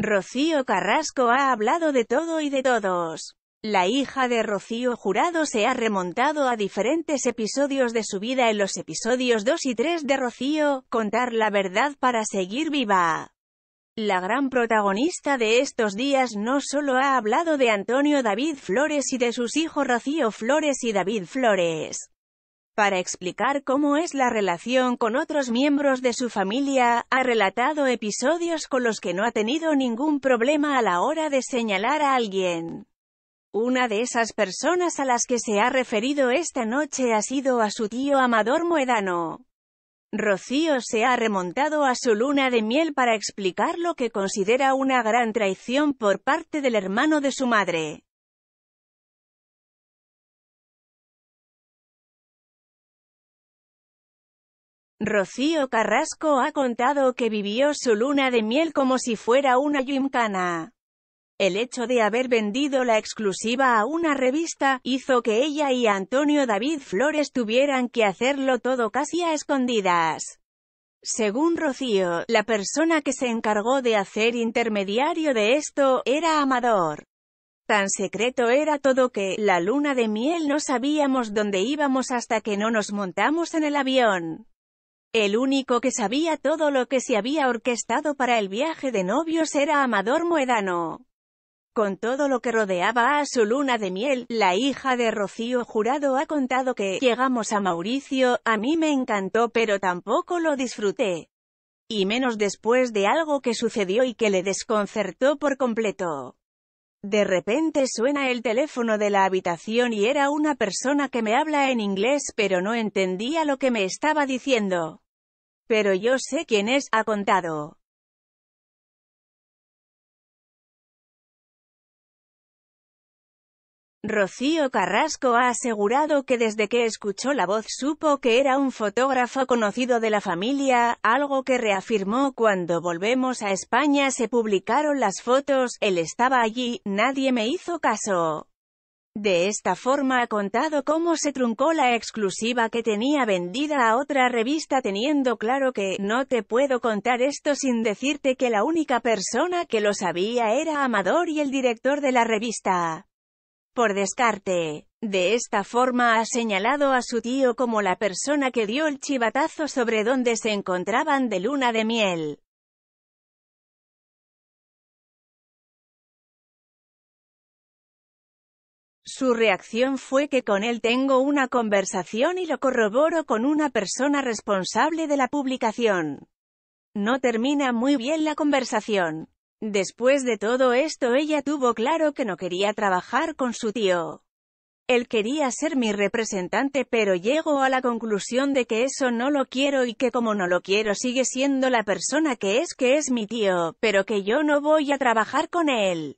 Rocío Carrasco ha hablado de todo y de todos. La hija de Rocío Jurado se ha remontado a diferentes episodios de su vida en los episodios 2 y 3 de Rocío, Contar la verdad para seguir viva. La gran protagonista de estos días no solo ha hablado de Antonio David Flores y de sus hijos Rocío Flores y David Flores para explicar cómo es la relación con otros miembros de su familia, ha relatado episodios con los que no ha tenido ningún problema a la hora de señalar a alguien. Una de esas personas a las que se ha referido esta noche ha sido a su tío Amador Moedano. Rocío se ha remontado a su luna de miel para explicar lo que considera una gran traición por parte del hermano de su madre. Rocío Carrasco ha contado que vivió su luna de miel como si fuera una yimcana. El hecho de haber vendido la exclusiva a una revista, hizo que ella y Antonio David Flores tuvieran que hacerlo todo casi a escondidas. Según Rocío, la persona que se encargó de hacer intermediario de esto, era Amador. Tan secreto era todo que, la luna de miel no sabíamos dónde íbamos hasta que no nos montamos en el avión. El único que sabía todo lo que se había orquestado para el viaje de novios era Amador Muedano. Con todo lo que rodeaba a su luna de miel, la hija de Rocío Jurado ha contado que, llegamos a Mauricio, a mí me encantó pero tampoco lo disfruté. Y menos después de algo que sucedió y que le desconcertó por completo. De repente suena el teléfono de la habitación y era una persona que me habla en inglés pero no entendía lo que me estaba diciendo. Pero yo sé quién es, ha contado. Rocío Carrasco ha asegurado que desde que escuchó la voz supo que era un fotógrafo conocido de la familia, algo que reafirmó cuando volvemos a España se publicaron las fotos, él estaba allí, nadie me hizo caso. De esta forma ha contado cómo se truncó la exclusiva que tenía vendida a otra revista teniendo claro que, no te puedo contar esto sin decirte que la única persona que lo sabía era Amador y el director de la revista por descarte. De esta forma ha señalado a su tío como la persona que dio el chivatazo sobre dónde se encontraban de luna de miel. Su reacción fue que con él tengo una conversación y lo corroboro con una persona responsable de la publicación. No termina muy bien la conversación. Después de todo esto ella tuvo claro que no quería trabajar con su tío. Él quería ser mi representante pero llegó a la conclusión de que eso no lo quiero y que como no lo quiero sigue siendo la persona que es que es mi tío, pero que yo no voy a trabajar con él.